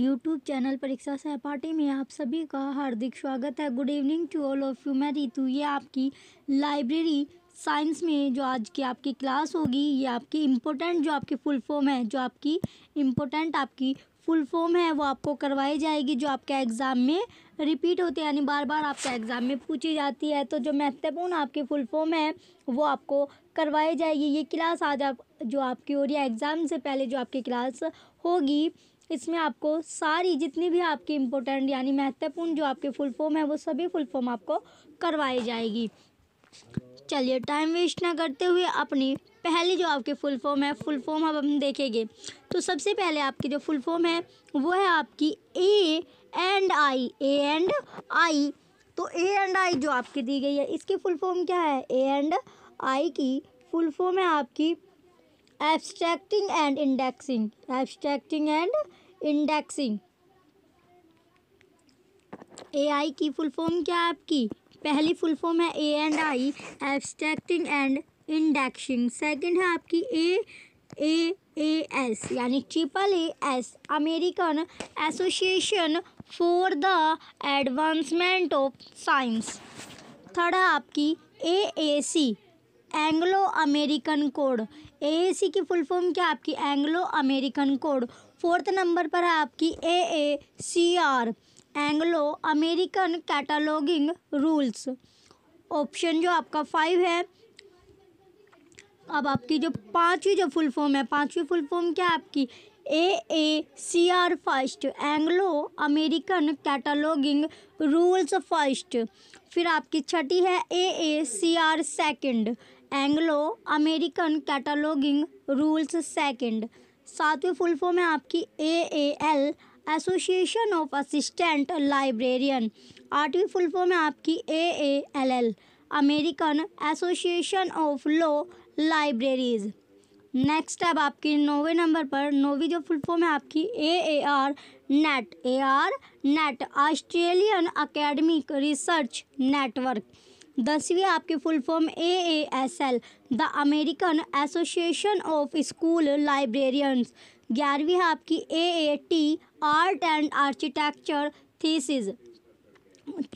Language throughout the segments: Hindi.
यूट्यूब चैनल परीक्षा सहपाठी में आप सभी का हार्दिक स्वागत है good evening to all of you मैं रितु ये आपकी लाइब्रेरी साइंस में जो आज की आपकी क्लास होगी ये आपकी इम्पोर्टेंट जो आपकी फुल फॉर्म है जो आपकी इम्पोर्टेंट आपकी फुल फॉर्म है वो आपको करवाई जाएगी जो आपके एग्ज़ाम में रिपीट होते हैं यानी बार बार आपके एग्ज़ाम में पूछी जाती है तो जो महत्वपूर्ण आपकी फुल फॉर्म है वो आपको करवाई जाएगी ये क्लास आज आप जो आपकी हो रही है एग्ज़ाम से पहले जो आपकी क्लास होगी इसमें आपको सारी जितनी भी आपकी इम्पोर्टेंट यानी महत्वपूर्ण जो आपके फुल फॉर्म है वो सभी फुल फॉर्म आपको करवाई जाएगी चलिए टाइम वेस्ट ना करते हुए अपनी पहली जो आपके फुल फॉर्म है फुल फॉर्म अब हम देखेंगे तो सबसे पहले आपकी जो फुल फॉर्म है वो है आपकी ए एंड आई ए एंड आई तो ए एंड आई जो आपकी दी गई है इसकी फुल फॉर्म क्या है ए एंड आई की फुल फॉर्म है आपकी and and abstracting and and A I की फुल फॉर्म क्या है आपकी पहली फुल फॉर्म है A and I abstracting and indexing second है आपकी ए ए ए एस यानी triple A S American association for the advancement of science third है आपकी A A C Anglo American code A की फुल फॉर्म क्या आपकी Anglo American code fourth number पर है आपकी A A C R Anglo American cataloguing rules option जो आपका फाइव है अब आपकी जो पांचवी जो फुल फॉर्म है पांचवी फुल फॉर्म क्या है आपकी A A C R first Anglo American cataloguing rules first फिर आपकी छठी है A A C R second Anglo American cataloguing rules second सातवें फुल फॉर्म है आपकी A A L association of assistant librarian आठवीं फुल फॉर्म है आपकी A A L L American association of law libraries next अब आपकी नौवे नंबर पर नौवीं जो फुल फॉर्म है आपकी A A R net A R net Australian academic research network दसवीं आपकी full form A A S L the American association of school librarians ग्यारहवीं आपकी A A T art and architecture thesis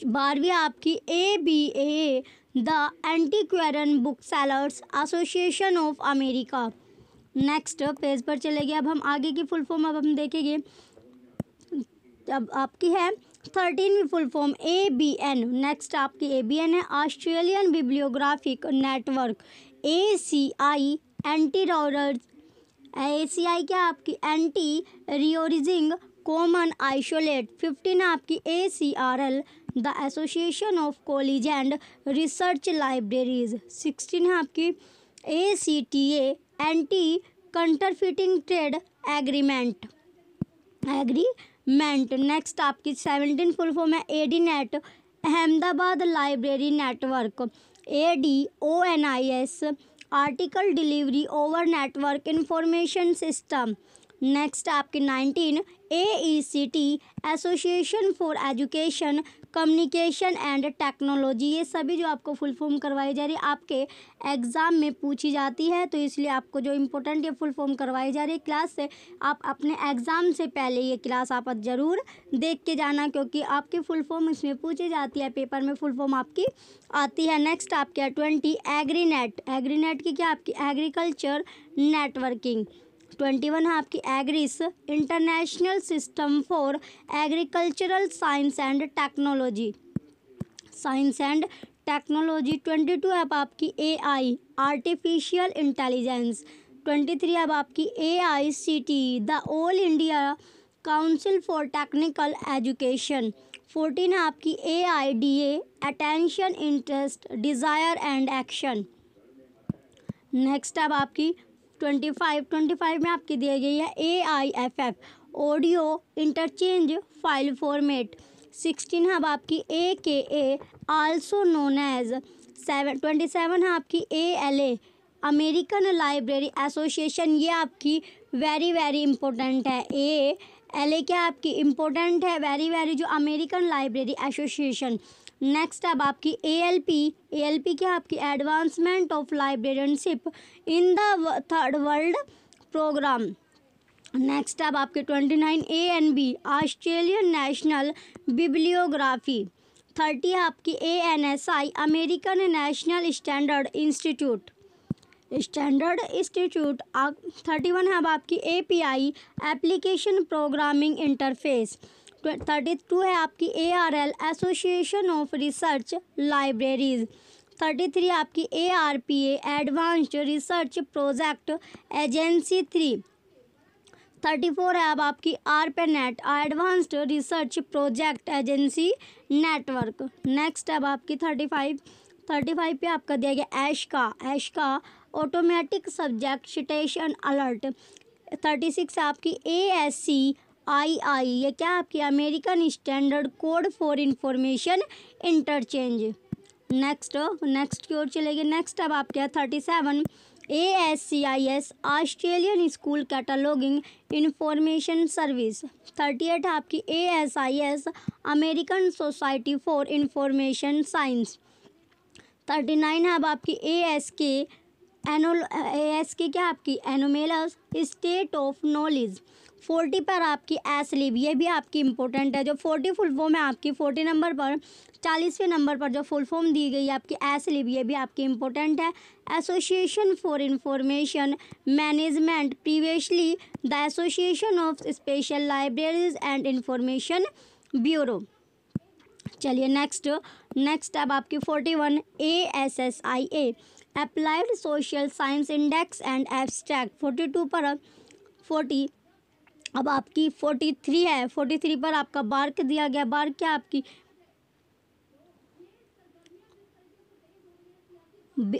बारहवीं आपकी A B A the antiquarian book sellers association of America next page पर चले गए अब हम आगे की फुल फॉर्म अब हम देखेंगे अब आपकी है थर्टीन में full form A B N next आपकी ए बी एन है Australian bibliographic network A C I anteriorising A C I क्या आपकी anteriorising common isolate fifteen आपकी A C R L the association of college and research libraries sixteen है आपकी A C T A anti counterfeiting trade agreement agreement next आपकी सेवनटीन फुल फॉर्म है A D net Ahmedabad library network A D O N I S article delivery over network information system next आपके nineteen A E C T association for education communication and technology ये सभी जो आपको फुल फॉर्म करवाई जा रही है आपके एग्ज़ाम में पूछी जाती है तो इसलिए आपको जो इम्पोर्टेंट ये फुल फॉर्म करवाई जा रही है क्लास से आप अपने एग्ज़ाम से पहले ये क्लास आप ज़रूर देख के जाना क्योंकि आपकी फुल फॉर्म इसमें पूछी जाती है पेपर में फुल फॉर्म आपकी आती है नेक्स्ट आपके ट्वेंटी एग्रीनेट एग्रीनेट की क्या आपकी एग्रीकल्चर नेटवर्किंग ट्वेंटी वन है आपकी AGRIS international system for agricultural science and technology science and technology twenty two है आपकी A I artificial intelligence twenty three अब आपकी A I C T the all India council for technical education fourteen है आपकी A I D A attention interest desire and action next अब आपकी ट्वेंटी फाइव ट्वेंटी फाइव में आपकी दी गई है A I F F audio interchange file format sixteen है आपकी A K A also known as seven twenty seven है आपकी A L A American library association ये आपकी वेरी वेरी इंपॉर्टेंट है ए एल ए क्या आपकी इम्पोर्टेंट है वेरी वेरी जो अमेरिकन लाइब्रेरी एसोसिएशन नेक्स्ट अब आपकी A L P A L P क्या आपकी advancement of librarianship in the third world programme next अब आपके twenty nine A N B Australian national bibliography thirty आपकी A N S I American national standard institute standard institute thirty one है अब आपकी A P I application programming interface thirty two है आपकी A R L association of research libraries thirty three आपकी A R P A advanced research project agency three thirty four है अब आपकी ARPANET advanced research project agency network next अब आपकी थर्टी फाइव थर्टी फाइव पे आपका दिया गया ऐश ASCA ASCA automatic subject citation alert thirty six आपकी A S C I I ये क्या आपकी American standard code for information interchange next next की ओर चले गए नेक्स्ट अब आपके यहाँ thirty seven A S C I S Australian school cataloguing information service thirty eight आपकी A S I S American society for information science thirty nine है अब आपकी ए एस के एनो ए एस के क्या आपकी anomalous state of knowledge forty पर आपकी एस लीव ये भी आपकी इंपॉर्टेंट है जो फोर्टी फुल फॉर्म है आपकी फोर्टी नंबर पर चालीसवें नंबर पर जो फुल फॉर्म दी गई है आपकी एस लीव ये भी आपकी इंपॉर्टेंट है association for information management previously the association of special libraries and information bureau चलिए नेक्स्ट नेक्स्ट अब आपकी forty one A S S I A applied social science index and abstract forty two पर फोर्टी अब आपकी फोर्टी थ्री है फोर्टी थ्री पर आपका बार्क दिया गया बार्क क्या आपकी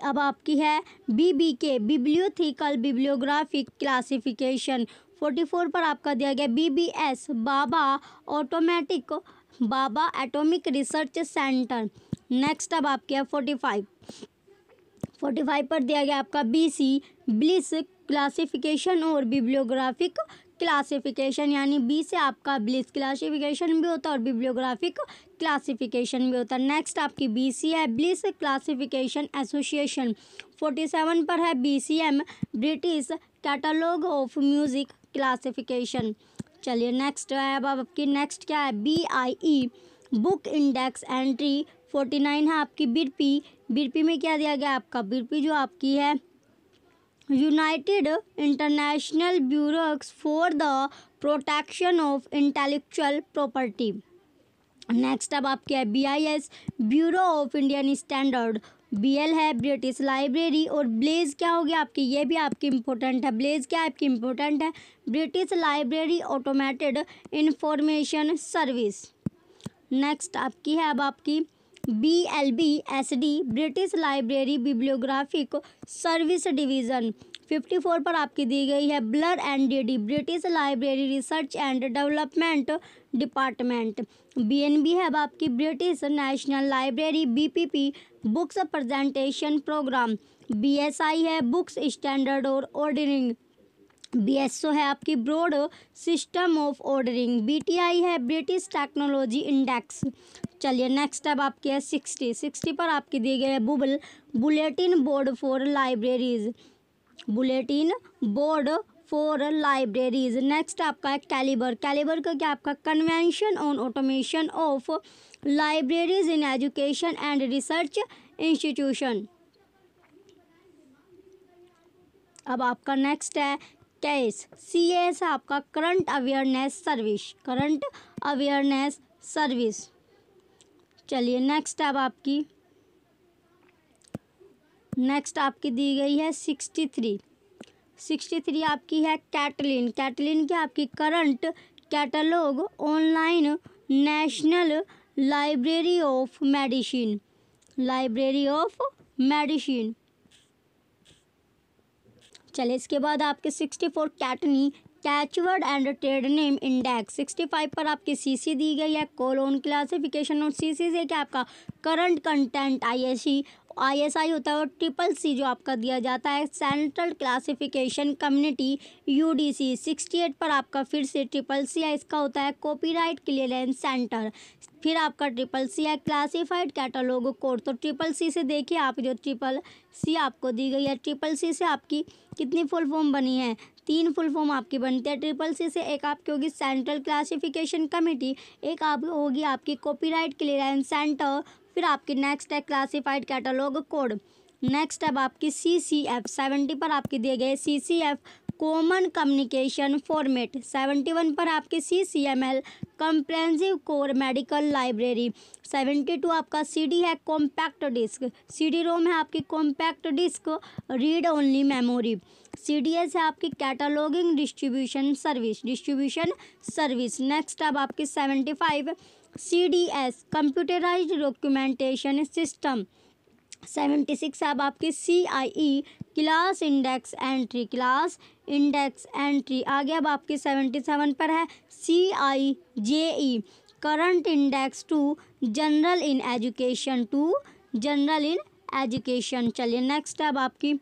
अब आपकी है B B K bibliothecal bibliographic classification forty four पर आपका दिया गया B B S Bhabha automatic Bhabha atomic research centre next अब आपके है फोर्टी फाइव फोर्टी फाइव पर दिया गया आपका बी सी ब्लिस क्लासिफिकेशन और बिब्लियोग्राफिक क्लासिफिकेशन यानी बी से आपका ब्लिस क्लासिफिकेशन भी होता है और बिब्लियोग्राफिक क्लासिफिकेशन भी होता है नेक्स्ट आपकी बी सी है Bliss classification association forty seven पर है B C M British catalogue of music classification चलिए नेक्स्ट है अब आपकी नेक्स्ट क्या है B I E book index entry forty nine है आपकी बिरपी बिरपी में क्या दिया गया आपका बिरपी जो आपकी है united international bureau for the protection of intellectual property next अब आपके है B I S bureau of Indian standard B L है ब्रिटिश लाइब्रेरी और ब्लेज क्या हो गया आपकी ये भी आपकी इम्पोर्टेंट है ब्लेज क्या आपकी इम्पोर्टेंट है British library automated information service next आपकी है अब आपकी B L B S D British library bibliographic service division 54 पर आपकी दी गई है BLR and D D British library research and development department BNB है अब आपकी British national library BPP books presentation program BSI है बुक्स स्टैंडर्ड और ऑर्डरिंग बी एस ओ है आपकी broad system of ordering B T I है ब्रिटिश टेक्नोलॉजी इंडेक्स चलिए नेक्स्ट अब आपकी है सिक्सटी सिक्सटी पर आपकी दी गई है BUBL bulletin board for libraries bulletin board for libraries next आपका है कैलिबर कैलिबर का क्या आपका convention on automation of libraries in education and research institution अब आपका नेक्स्ट है कैस सी एस आपका current awareness service current awareness service चलिए नेक्स्ट अब आपकी नेक्स्ट आपकी दी गई है सिक्सटी थ्री सिक्सटी थ्री आपकी है कैटलिन कैटलिन की आपकी current catalogue online national library of medicine library of medicine चलिए इसके बाद आपके sixty four CATNI catchword and trade name index 65 पर आपकी सीसी दी गई है कोलोन क्लासिफिकेशन और सीसी से क्या आपका करंट कंटेंट सी आईएसआई होता है और ट्रिपल सी जो आपका दिया जाता है सेंट्रल क्लासिफिकेशन कम्युनिटी यूडीसी 68 पर आपका फिर से ट्रिपल सी है इसका होता है कॉपीराइट क्लियरेंस सेंटर फिर आपका ट्रिपल सी है क्लासिफाइड कैटलॉग कोड तो ट्रिपल सी से देखिए आप जो ट्रिपल सी आपको दी गई है ट्रिपल सी से आपकी कितनी फुल फॉर्म बनी है तीन फुल फॉर्म आपकी बनती है ट्रिपल सी से एक आपकी होगी सेंट्रल क्लासिफिकेशन कमेटी एक आप होगी आपकी कॉपीराइट क्लियरेंस सेंटर फिर आपकी नेक्स्ट है क्लासीफाइड कैटलॉग कोड नेक्स्ट अब आपकी सी सी एफ सेवेंटी पर आपके दिए गए C C F common communication format seventy one पर आपके C C M L comprehensive core medical library seventy two आपका सी डी है compact disc C D ROM है आपकी compact disc read only memory C D S है आपकी cataloguing distribution service distribution service next अब आपकी seventy five C D S computerise documentation system seventy six अब आपके C I E class index entry class index entry आगे अब आपके सेवेंटी सेवन पर है C I J E current index to general in education to general in education चलिए नेक्स्ट अब आपकी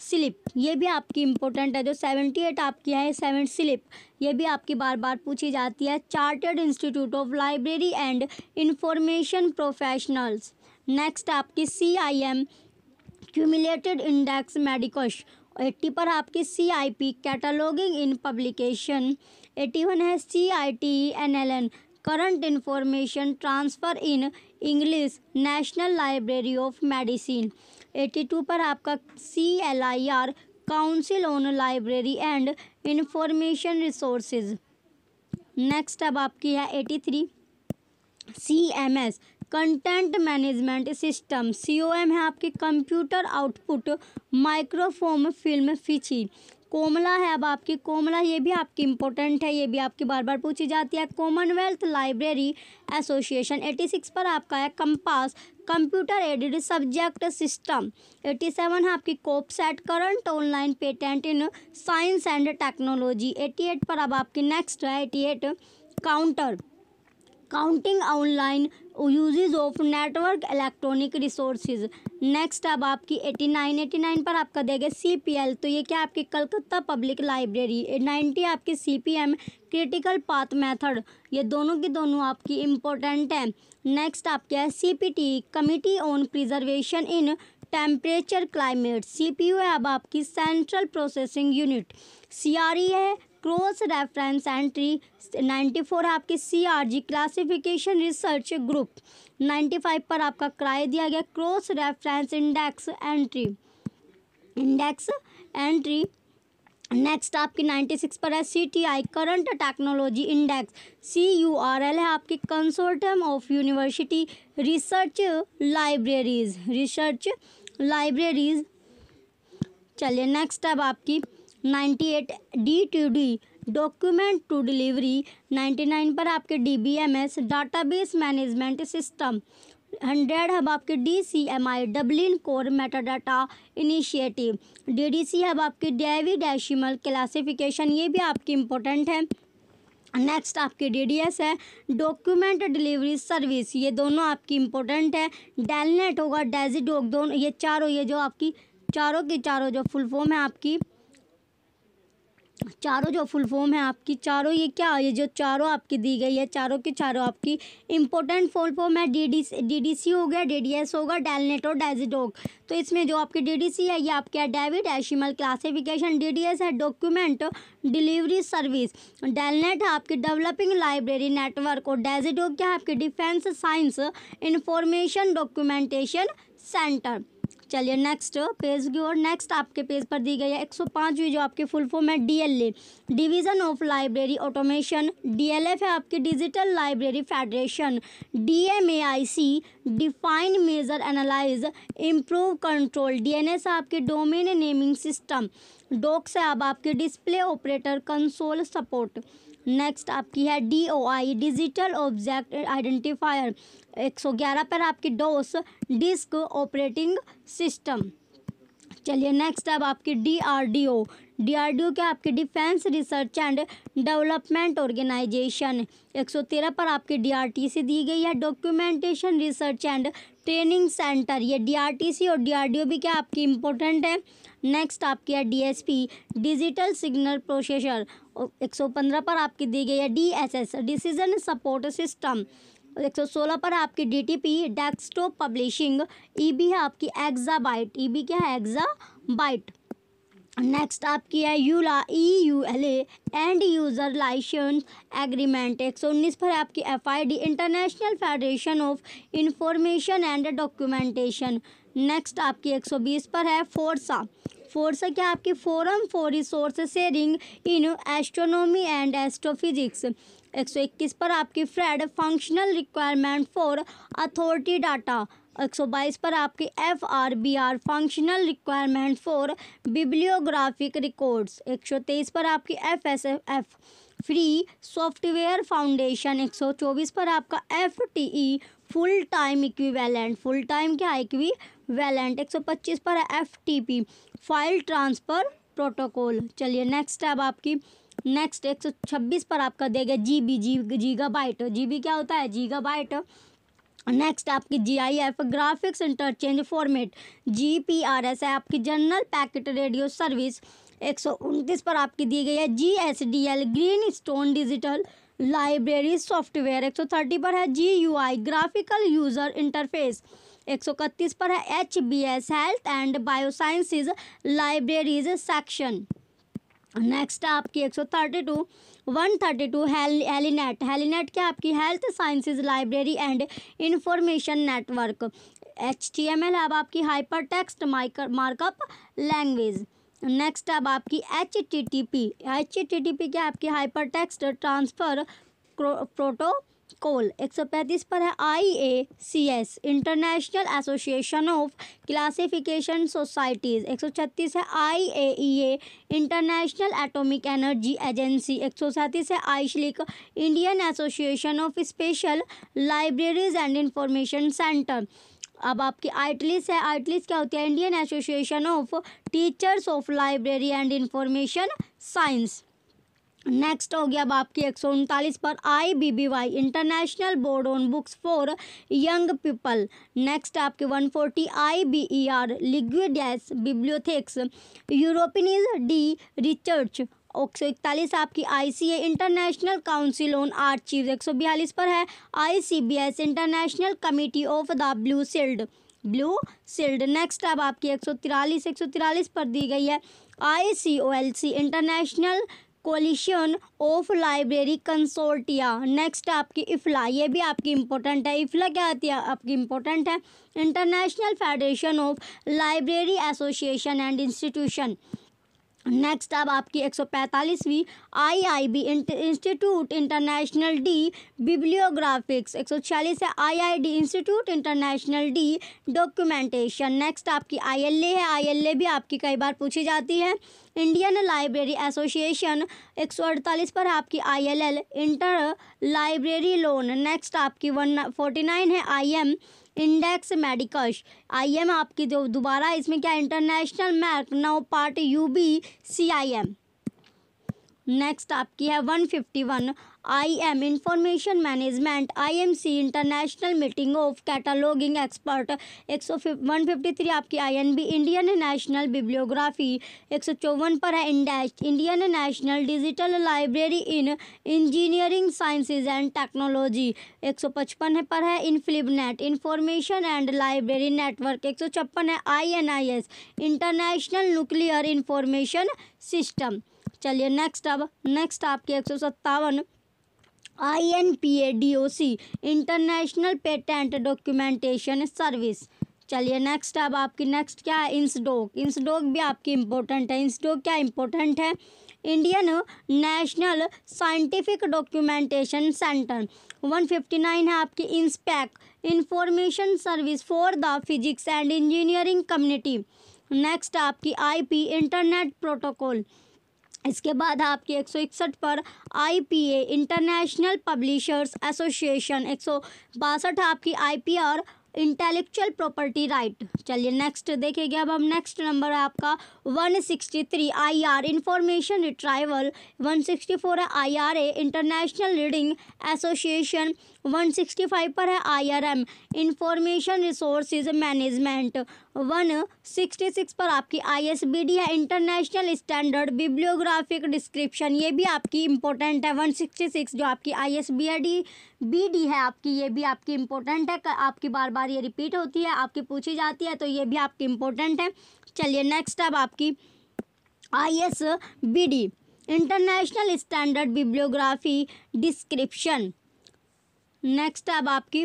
स्लिप ये भी आपकी इम्पोर्टेंट है जो सेवेंटी एट आपकी है सेवन स्लिप ये भी आपकी बार बार पूछी जाती है chartered institute of library and information professionals next आपकी C I M cumulated index medicus eighty पर आपकी C I P cataloguing in publication eighty one है C I T N L N current information transfer in English national library of medicine 82 पर आपका C L I R council on library and information resources next अब आपकी है eighty three C M S content management system C O M है आपके computer output microform film fiche COMLA है अब आपकी कोमला ये भी आपकी इंपॉर्टेंट है ये भी आपकी बार बार पूछी जाती है कॉमनवेल्थ लाइब्रेरी एसोसिएशन 86 पर आपका है COMPASS computer aided subject system 87 है आपकी COPSAT current online patent in science and technology 88 पर अब आपकी नेक्स्ट है 88 counter counting online usage of network electronic resources next अब आपकी 89 89 पर आपका देगा सीपीएल तो ये क्या आपकी कलकत्ता पब्लिक लाइब्रेरी 90 आपकी सीपीएम क्रिटिकल पाथ मेथड ये दोनों की दोनों आपकी इम्पोर्टेंट हैं नेक्स्ट आपके है C committee on preservation in temperature climate C P U है अब आपकी सेंट्रल प्रोसेसिंग यूनिट सीआरई है क्रॉस रेफरेंस एंट्री 94 है आपकी सीआरजी क्लासिफिकेशन रिसर्च ग्रुप 95 पर आपका क्राय दिया गया cross reference index entry index entry next आपकी 96 पर है C T I current technology index C U R L है आपकी consortium of university research libraries research libraries चलिए नेक्स्ट अब आपकी eight D to D document to delivery 99 पर आपके D B M S database management system hundred हब आपके D C M I Dublin core metadata initiative D D C hub आपके डेवी डेसिमल क्लासिफिकेशन ये भी आपकी इम्पोर्टेंट है नेक्स्ट आपके डीडीएस है डॉक्यूमेंट डिलीवरी सर्विस ये दोनों आपकी इंपॉर्टेंट है डेलनेट होगा डेजी डॉग दोनों ये चारों ये जो आपकी चारों के चारों जो फुल फॉर्म है आपकी चारों जो फुल फॉर्म है आपकी चारों ये क्या ये जो चारों आपकी दी गई है चारों के चारों आपकी इंपॉर्टेंट फुल फॉर्म है D D D D C हो गया डी डी एस होगा डेलनेट और डेजिडोग तो इसमें जो आपकी डी डी सी है ये आपके Dewey decimal classification D D S है डॉक्यूमेंट डिलीवरी सर्विस डेलनेट है आपकी डेवलपिंग लाइब्रेरी नेटवर्क और डेजिडोग क्या है आपकी defence science information documentation centre चलिए नेक्स्ट पेज की ओर नेक्स्ट आपके पेज पर दी गई है एक सौ पाँचवीं जो आपके फुल फॉर्म है D L A division of library automation D L F है आपकी digital library federation D M A I C define measure analyse improve control D N S है आपके डोमेन नेमिंग सिस्टम डॉक्स है अब आपके display operator console support next आपकी है D O I digital object identifier 111 पर आपकी डोस डिस्क ऑपरेटिंग सिस्टम चलिए नेक्स्ट अब आपकी डी आर डी ओ डीआरडीओ के आपके defence research and development organisation 113 पर आपके डीआरटीसी दी गई है documentation research and training centre ये डीआरटीसी और डीआरडीओ भी क्या आपकी इम्पोर्टेंट है नेक्स्ट आपकी है डीएसपी डिजिटल सिग्नल प्रोसेसर 115 पर आपकी दी गई है डीएसएस डिसीजन सपोर्ट सिस्टम 116 पर आपकी D T P desktop publishing E B है आपकी एग्जाबाइट बी क्या है एग्जाबाइट नेक्स्ट आपकी है EULA E U L end user licence agreement एक सौ उन्नीस पर आपकी F I D international federation of information and documentation next आपकी एक सौ बीस पर है फोरसा फोरसा क्या आपकी forum for resource sharing in astronomy and astrophysics एक सौ इक्कीस पर आपकी FRAD functional requirement for authority data 122 पर आपकी F R B R functional requirement for bibliographic records 123 पर आपकी F S F F free software foundation 124 पर आपका F T E full time equivalent full time क्या है सौ 125 पर है F T P file transfer protocol चलिए नेक्स्ट अब आपकी नेक्स्ट 126 पर आपका देगा G B G gigabyte G B क्या होता है जीगा बाइट नेक्स्ट आपकी G I F graphics interchange format G P R S है आपकी जनरल पैकेट रेडियो सर्विस एक सौ उनतीस पर आपकी दी गई है G S D L greenstone digital library software एक सौ थर्टी पर है G U I graphical user interface एक सौ इकतीस पर है H B S health and biosciences libraries section next आपकी एक सौ thirty two one thirty two HELINET HELINET क्या आपकी health sciences library and information network H T M L अब आपकी hypertext markup language next अब आपकी H T T P H T T P क्या आपकी हाइपर टेक्स्ट ट्रांसफ़र प्रोटो सौ 135 पर है I A C S international association of classification societies 136 है I A E A international atomic energy agency 137 है IASLIC Indian association of special libraries and information centre अब आपकी आइटलिस है आइटलिस क्या होती है Indian association of teachers of library and information science next हो गया अब आपकी एक सौ उनतालीस पर I B B Y international board on books for young people next आपके one forty I B E R लिग्विडेस बिब्लियोथेक्स यूरोपिन डी रिचर्च एक सौ e इकतालीस आपकी I C A international council on art archive एक सौ बयालीस पर है I C B S international committee of the blue shield blue shield next अब आपकी एक सौ तिरालीस एक सौ तिरालीस पर दी गई है I C O L C international coalition of library consortia next आपकी इफला ये भी आपकी इंपॉर्टेंट है इफला क्या होती है आपकी इंपॉर्टेंट है international federation of library association and institution next अब आपकी 145वीं आईआईबी इंस्टीट्यूट इंटरनेशनल डी बिब्लियोग्राफिक्स 146 है आईआईडी इंस्टीट्यूट इंटरनेशनल डी डॉक्यूमेंटेशन नेक्स्ट आपकी आईएलए है आईएलए भी आपकी कई बार पूछी जाती है इंडियन लाइब्रेरी एसोसिएशन 148 पर है आपकी ILL inter library loan next आपकी नाइन है M index medicus I M आपकी जो दोबारा इसमें क्या इंटरनेशनल मैक no part U B C I M next आपकी है one fifty one I M information management I M C international meeting of cataloguing expert एक सौ वन फिफ्टी थ्री आपकी I N B Indian national bibliography एक सौ चौवन पर है INDEST Indian national digital library in engineering sciences and technology एक सौ पचपन पर है INFLIBNET information and library network एक सौ छप्पन है I N I S international nuclear information system चलिए नेक्स्ट अब नेक्स्ट आपके एक सौ सत्तावन I N P A D O C international patent documentation service चलिए नेक्स्ट अब आपकी नेक्स्ट क्या है इंसडोक इंसडोक भी आपकी इम्पोर्टेंट है इंसडोक क्या इम्पोर्टेंट है Indian national scientific documentation centre 159 है आपकी INSPEC information service for the physics and engineering community next आपकी आईपी इंटरनेट प्रोटोकॉल इसके बाद आपकी एक सौ इकसठ पर ए इंटरनेशनल पब्लिशर्स एसोसिएशन एक सौ बासठ आपकी आर इंटेलेक्चुअल प्रॉपर्टी राइट चलिए नेक्स्ट देखेंगे अब हम नेक्स्ट नंबर है आपका 163 आईआर इंफॉर्मेशन रिट्राइवल 164 है आईआरए इंटरनेशनल रीडिंग एसोसिएशन 165 पर है IRM information resources management one sixty six पर आपकी आई एस बी डी है इंटरनेशनल स्टैंडर्ड बिब्लियोग्राफिक डिस्क्रिप्शन ये भी आपकी इंपॉर्टेंट है वन सिक्सटी सिक्स जो आपकी I S B D B D है आपकी ये भी आपकी इंपॉर्टेंट है आपकी बार बार ये रिपीट होती है आपकी पूछी जाती है तो ये भी आपकी इंपॉर्टेंट है चलिए नेक्स्ट अब आपकी I S B D international standard bibliography description next अब आपकी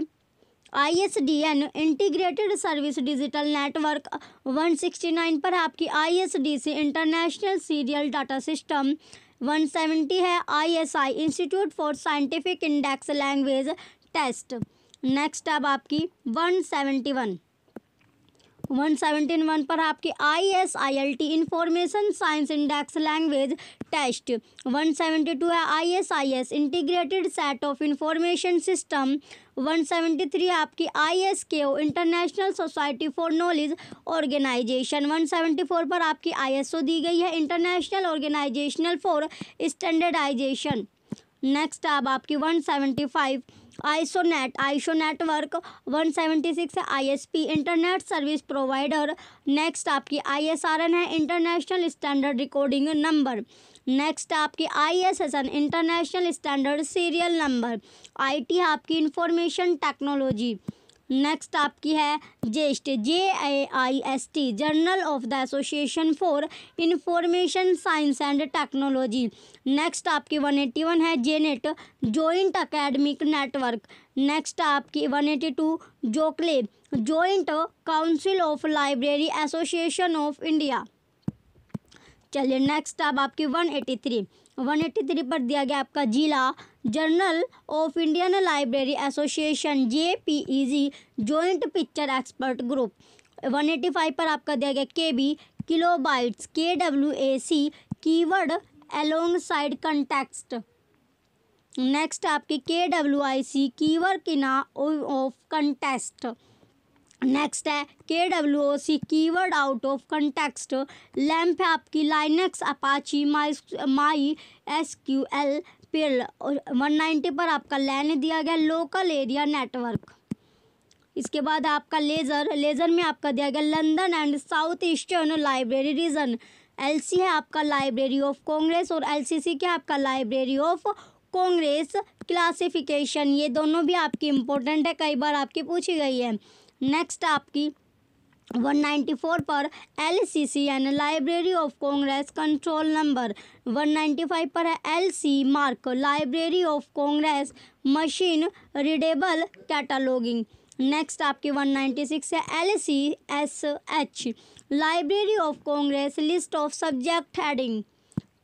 ISDN integrated service digital network 169 पर आपकी ISDC international serial data system 170 है ISI institute for scientific index language test next अब आपकी 171 117 वन पर आपके I S I L T information science index language test 172 है I S I S integrated set of information system 173 आपकी I S K O international society for knowledge organisation 174 पर आपकी आई एस ओ दी गई है international organisational for standardisation next अब आपकी 175 आइसोनेट आइसो नेटवर्क 176 है P internet service provider next आपकी आईएसआरएन है international standard recording number next आपकी I S S N international standard serial number IT T आपकी इंफॉर्मेशन टेक्नोलॉजी नेक्स्ट आपकी है JASIST J A I S T journal of the association for information science and technology next आपकी वन एटी वन है JANET joint academic network next आपकी one eighty two JOCLAI joint council of library association of India चलिए नेक्स्ट अब आपकी वन एटी थ्री 183 पर दिया गया आपका JILA journal of Indian library association J P E G joint picture expert group 185 पर आपका दिया गया K B kilo bytes K W A C word along side context next आपके K W I C word किना ऑफ कंटेस्ट नेक्स्ट है K W O C keyword out of context LAMP है आपकी Linux Apache my my S Q L Perl और वन नाइन्टी पर आपका लैन दिया गया लोकल एरिया नेटवर्क इसके बाद आपका लेज़र लेज़र में आपका दिया गया London and south eastern library region LC है आपका लाइब्रेरी ऑफ कांग्रेस और एलसीसी के आपका लाइब्रेरी ऑफ कांग्रेस क्लासिफिकेशन ये दोनों भी आपकी इम्पोर्टेंट है कई बार आपकी पूछी गई है नेक्स्ट आपकी 194 पर सी यानी library of congress control number 195 पर है C MARC library of congress machine readable cataloguing next आपकी 196 है L C S H library of congress list of subject heading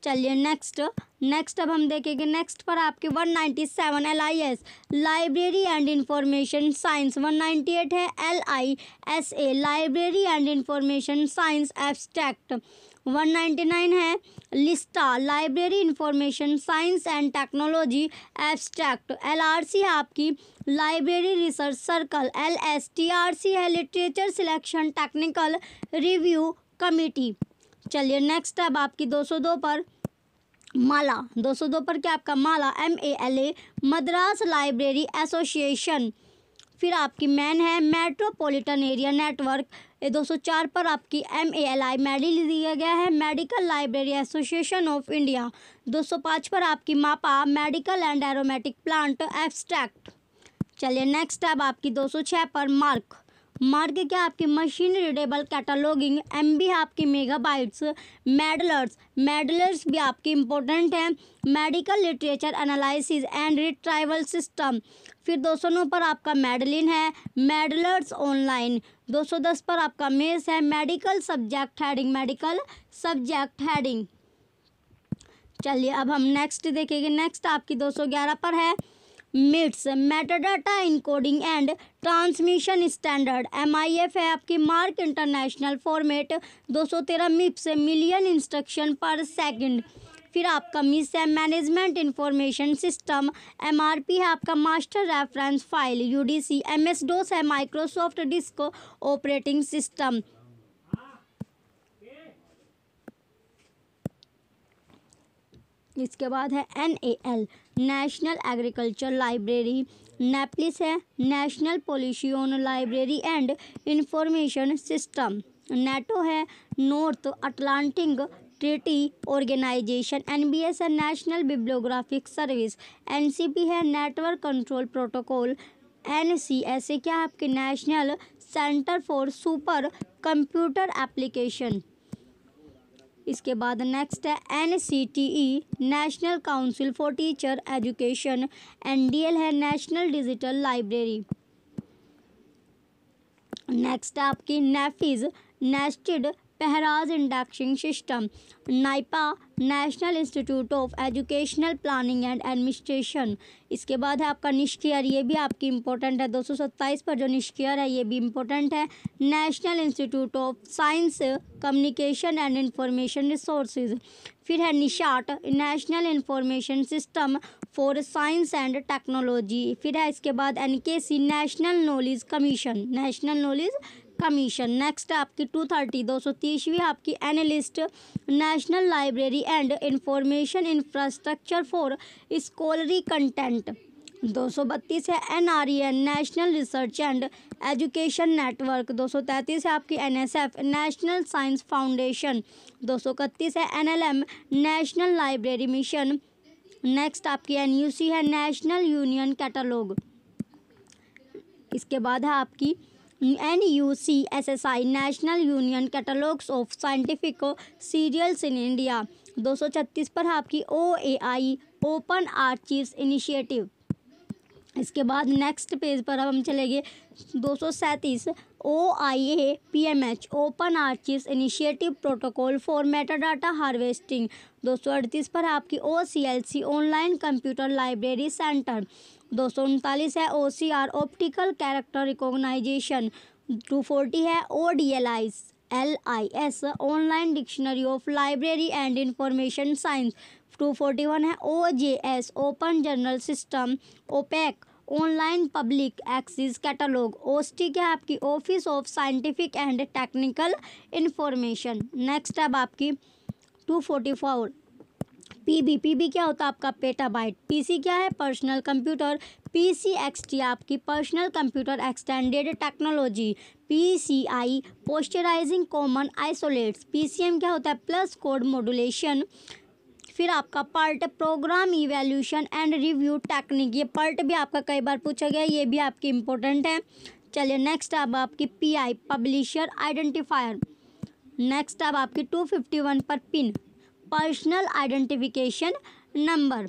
चलिए नेक्स्ट नेक्स्ट अब हम देखेंगे नेक्स्ट पर आपके 197 ninety seven L I S library and information science 198 है L I S A library and information science ninety 199 है LISTA library information science and technology abstract L R C है आपकी library research circle L S T R C है literature selection technical review committee चलिए नेक्स्ट अब आपकी 202 पर माला दो सौ दो पर क्या आपका MALA M A L A Madras library association फिर आपकी मैन है मेट्रोपॉलिटन एरिया नेटवर्क ये चार पर आपकी M A L I medal दिया गया है medical library association of India दो सौ पाँच पर आपकी MAPA medical and aromatic plant abstract चलिए नेक्स्ट है आपकी दो सौ छः पर मार्क मार्ग क्या आपकी मशीन रीडेबल कैटलॉगिंग एम है आपकी मेगाबाइट्स मेडलर्स मेडलर्स भी आपकी इंपॉर्टेंट हैं medical literature analysis and retrieval system फिर दो सौ नौ पर आपका मेडलिन है मेडलर्स ऑनलाइन दो सौ दस पर आपका मेस है medical subject heading medical subject heading चलिए अब हम नेक्स्ट देखेंगे नेक्स्ट आपकी दो सौ ग्यारह पर है METS metadata encoding and transmission standard M I F है आपकी MARC international format 213 MIPS million instruction per second फिर आपका मिस है management information system M R P है आपका master reference file U D C M S DOS है माइक्रोसॉफ्ट डिस्को ऑपरेटिंग सिस्टम इसके बाद है N A L national agriculture library NAPLIS है national pollution library and information system NATO है north Atlantic treaty organisation N B S है national bibliographic service N C P है network control protocol N C ऐसे क्या है आपके national centre for super computer application इसके बाद नेक्स्ट है N C T E national council for teacher education N D L है नेशनल डिजिटल लाइब्रेरी नेक्स्ट है आपकी NEPHIS nested e phrase induction system NIEPA national institute of educational planning and administration इसके बाद है आपका निष्क्रियर ये भी आपकी इंपॉर्टेंट है 227 पर जो निष्क्रियर है ये भी इंपॉर्टेंट है national institute of science communication and information resources फिर है NISSAT national information system for science and technology फिर है इसके बाद N national knowledge commission national knowledge commission next आपकी टू थर्टी दो सौ तीसवीं आपकी NLIST national library and information infrastructure for scholarly content दो सौ बत्तीस है N R E N national research and education network दो सौ तैंतीस है आपकी N S F national science foundation दो सौ इकतीस है N L M national library mission next आपकी एन यू सी है नेशनल यूनियन कैटलॉग इसके बाद है आपकी N U C S S I national union catalogues of scientific serials in India दो सौ छत्तीस पर आपकी O A I open archives initiative इसके बाद नेक्स्ट पेज पर अब हम चले गए दो सौ सैंतीस O I A P M H open archives initiative protocol for metadata harvesting दो सौ अड़तीस पर आपकी O C L C online computer library centre दो सौ उनतालीस है O C R optical character recognition two forty है O D L I L I S online dictionary of library and information science two forty one है O J S open journal system OPAC online public access catalogue OSTI है आपकी office of scientific and technical information next अब आपकी two forty four P B P B क्या होता है आपका पेटाबाइट पी सी क्या है personal computer P C X T आपकी personal computer extended technology P C I posteriorising common isolates P C M क्या होता है प्लस कोड मॉडुलेशन फिर आपका PERT programme evaluation and review technique ये पार्ट भी आपका कई बार पूछा गया ये भी आपकी इम्पोर्टेंट है चलिए नेक्स्ट अब आपकी पीआई पब्लिशर आइडेंटिफायर नेक्स्ट अब आपकी टू फिफ्टी वन पर PIN personal identification number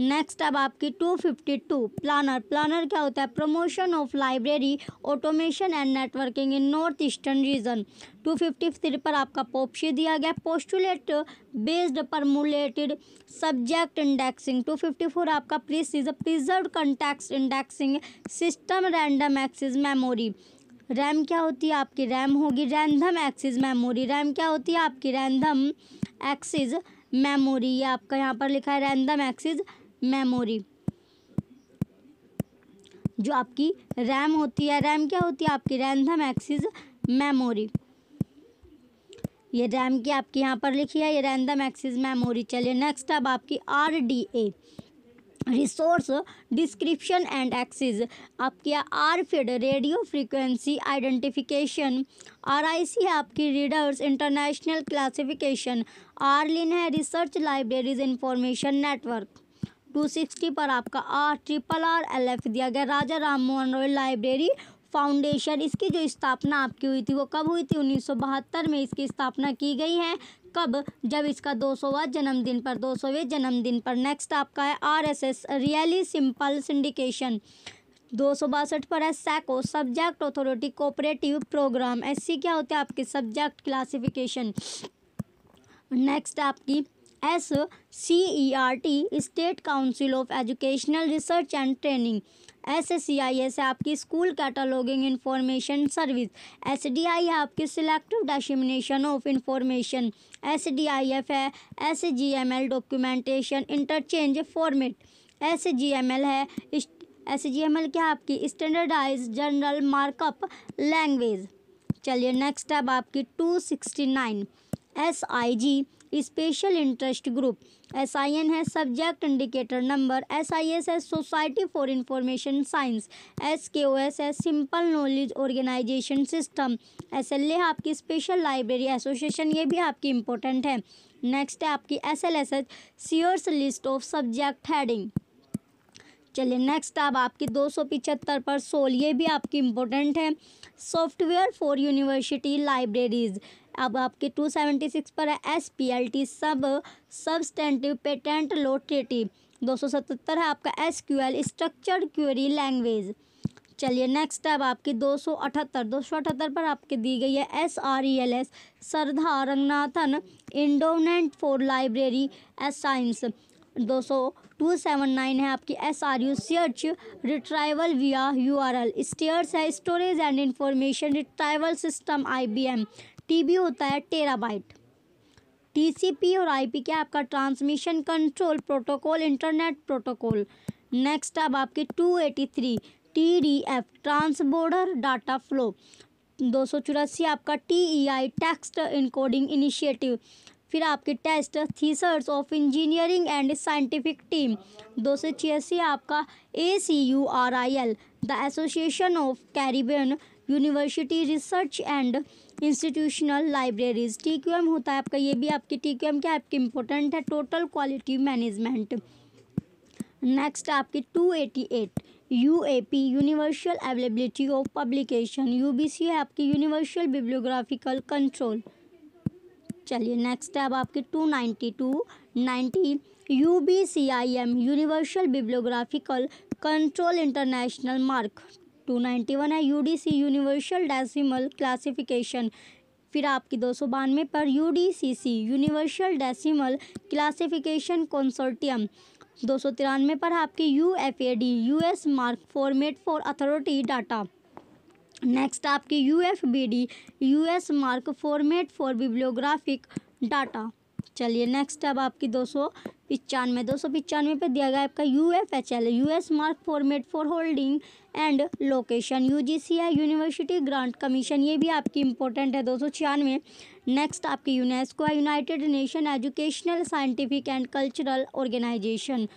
next अब आपकी 252 प्लानर प्लानर क्या होता है promotion of library automation and networking in north eastern region 253 पर आपका पोप्शी दिया गया postulate based permutated subject indexing 254 आपका please is a preserve context indexing system random access memory RAM क्या होती है आपकी रैम होगी रैंडम एक्सिस मेमोरी रैम क्या होती है आपकी रैंडम एक्सिस मेमोरी ये आपका यहाँ पर लिखा है रैंडम एक्सिस मेमोरी जो आपकी रैम होती है रैम क्या होती है आपकी रैंडम एक्सिस मेमोरी ये रैम की आपकी यहाँ पर लिखी है ये रैंडम एक्सिस मेमोरी चलिए नेक्स्ट अब आपकी R D A resource description and access आपकी R FID radio frequency identification R I C है आपकी readers international classification R LIN है research libraries information network Q sixty पर आपका R triple R L F दिया गया राजा राम मोहन रॉय लाइब्रेरी फाउंडेशन इसकी जो स्थापना आपकी हुई थी वो कब हुई थी उन्नीस में इसकी स्थापना की गई है कब जब इसका 200वां जन्मदिन पर 200वें जन्मदिन पर नेक्स्ट आपका है आरएसएस रियली सिंपल सिंडिकेशन दो सौ बासठ पर है SACO subject authority cooperative program ऐसी क्या होता है आपके सब्जेक्ट क्लासिफिकेशन नेक्स्ट आपकी S C E R T state council of educational research and training S S C I S है आपकी school cataloguing information service S D I है आपकी selective dissemination of information S D I F है S G M L documentation interchange format S G M L है एस जी एम एल क्या है आपकी स्टैंडर्डाइज जनरल मार्कअप लैंग्वेज चलिए नेक्स्ट है आपकी two sixty nine S I G special interest group S I N है subject indicator number S I S है society for information science S K O S है simple knowledge organisation system S L A है आपकी स्पेशल लाइब्रेरी एसोसिएशन ये भी आपकी इंपॉर्टेंट है नेक्स्ट है आपकी S L S H Sears list of subject heading चलिए नेक्स्ट अब आपकी दो सौ पिछहत्तर पर सोल ये भी आपकी इम्पोर्टेंट है सॉफ्टवेयर फॉर यूनिवर्सिटी लाइब्रेरीज़ अब सेवेंटी 276 पर है S P L T sub substantive patent लोटेटिव सतहत्तर है आपका S Q L structured query language चलिए नेक्स्ट अब आपकी दो सौ अठहत्तर दो सौ अठहत्तर पर आपकी दी गई है S R E L S Sarada Ranganathan endowment for library S science दो सौ टू सेवन नाइन है आपकी S R U search retrieval via U R L STAIRS है storage and information retrieval system I B M TB होता है टेराबाइट टीसीपी और आईपी क्या आपका transmission control protocol internet protocol next अब आपके 283 एफ ट्रांसबोर्डर डाटा फ्लो दो सौ चौरासी आपका टीईआई टेक्स्ट इनकोडिंग इनिशिएटिव फिर आपके test thesaurus of engineering and scientific team दो सौ छियासी आपका A C U R I L the association of Caribbean university research and institutional libraries T Q M होता है आपका ये भी आपके टी क्यू एम क्या आपके इंपॉर्टेंट है टोटल क्वालिटी मैनेजमेंट नेक्स्ट आपके two eighty eight U A P universal availability of publication U B C है आपकी यूनिवर्सल बिब्लियोग्राफिकल कंट्रोल चलिए नेक्स्ट है अब आपके two ninety two ninety U B C I M universal bibliographical control international MARC two one है U D C universal decimal classification फिर आपकी दो सौ बानवे पर U D C C universal decimal classification consortium दो सौ तिरानवे पर आपकी U F A D U S MARC format for authority data next आपकी U F B D U S MARC format for bibliographic data चलिए नेक्स्ट अब आपकी दो सौ पिचानवे दो सौ पिचानवे पर दिया गया आपका U F H L U S MARC format for holding and location U G C I university grant commission ये भी आपकी इंपॉर्टेंट है दो सौ छियानवे नेक्स्ट आपकी यूनेस्को है united nation educational scientific and cultural organisation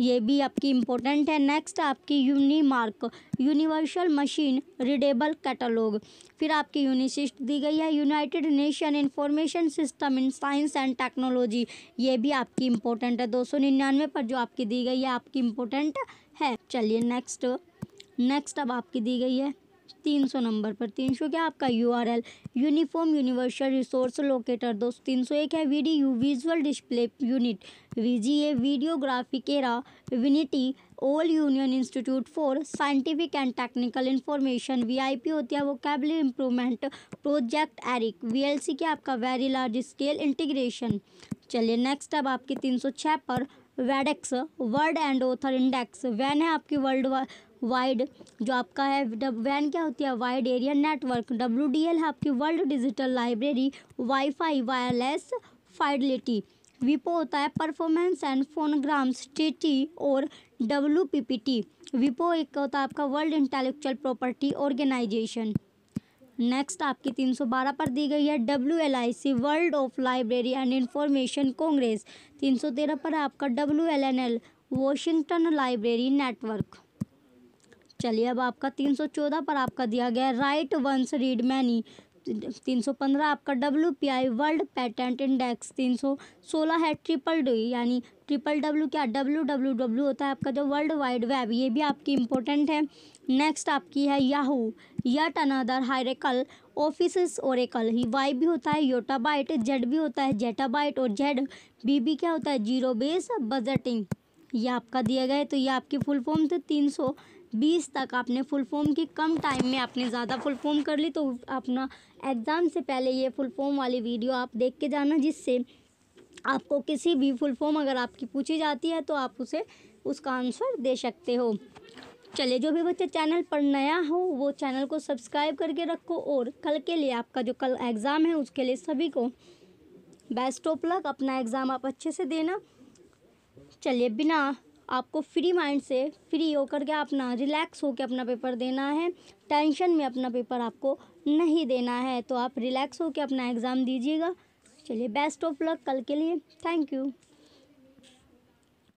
ये भी आपकी इम्पोर्टेंट है नेक्स्ट आपकी UNIMARC universal machine readable catalogue फिर आपकी यूनिसिस्ट दी गई है united nation information system in science and technology ये भी आपकी इम्पोर्टेंट है दो सौ निन्यानवे पर जो आपकी दी गई है आपकी इम्पोर्टेंट है चलिए नेक्स्ट नेक्स्ट अब आपकी दी गई है तीन सौ नंबर पर तीन सौ क्या आपका U R L uniform universal resource locator दोस्त तीन सौ एक है V D U visual display unit V G A video graphics array VINITI old union institute for scientific and technical information P होती है वो cable improvement project ERIC V L C के आपका वेरी लार्ज स्केल इंटीग्रेशन चलिए नेक्स्ट अब आपकी तीन सौ छः पर WADEX world and author index वैन है आपकी वर्ल्ड वाइड जो आपका है वैन क्या होती है wide area network W D L है आपकी world digital library wifi wireless fidelity विपो होता है परफॉर्मेंस एंड फोनग्राम्स टी और डब्ल्यू पी पी टी विपो एक होता है आपका world intellectual property organisation next आपकी 312 पर दी गई है W L I C world of library and information congress 313 पर आपका W L N L Washington library network चलिए अब आपका तीन सौ चौदह पर आपका दिया गया है राइट वंस रीड मैनी तीन सौ पंद्रह आपका W P I world patent index तीन सौ सोलह है ट्रिपल डी यानी ट्रिपल डब्ल्यू क्या डब्ल्यू डब्ल्यू डब्ल्यू होता है आपका जो वर्ल्ड वाइड वेब ये भी आपकी इंपॉर्टेंट है नेक्स्ट आपकी है Yahoo yet another hierarchical office oracle ही वाई भी होता है योटा बाइट जेड भी होता है जेटा बाइट और जेड बी भी क्या होता है जीरो बेस बजटिंग ये आपका दिया गया है तो ये आपकी फुल फॉर्म थे तीन सौ बीस तक आपने फुल फॉर्म की कम टाइम में आपने ज़्यादा फुल फॉर्म कर ली तो अपना एग्ज़ाम से पहले ये फुल फॉर्म वाली वीडियो आप देख के जाना जिससे आपको किसी भी फुल फॉर्म अगर आपकी पूछी जाती है तो आप उसे उसका आंसर दे सकते हो चलिए जो भी बच्चे चैनल पर नया हो वो चैनल को सब्सक्राइब करके रखो और कल के लिए आपका जो कल एग्ज़ाम है उसके लिए सभी को बेस्ट ऑफ लक अपना एग्ज़ाम आप अच्छे से देना चलिए बिना आपको फ्री माइंड से फ्री होकर के अपना रिलैक्स होकर अपना पेपर देना है टेंशन में अपना पेपर आपको नहीं देना है तो आप रिलैक्स होकर अपना एग्ज़ाम दीजिएगा चलिए बेस्ट ऑफ लक कल के लिए थैंक यू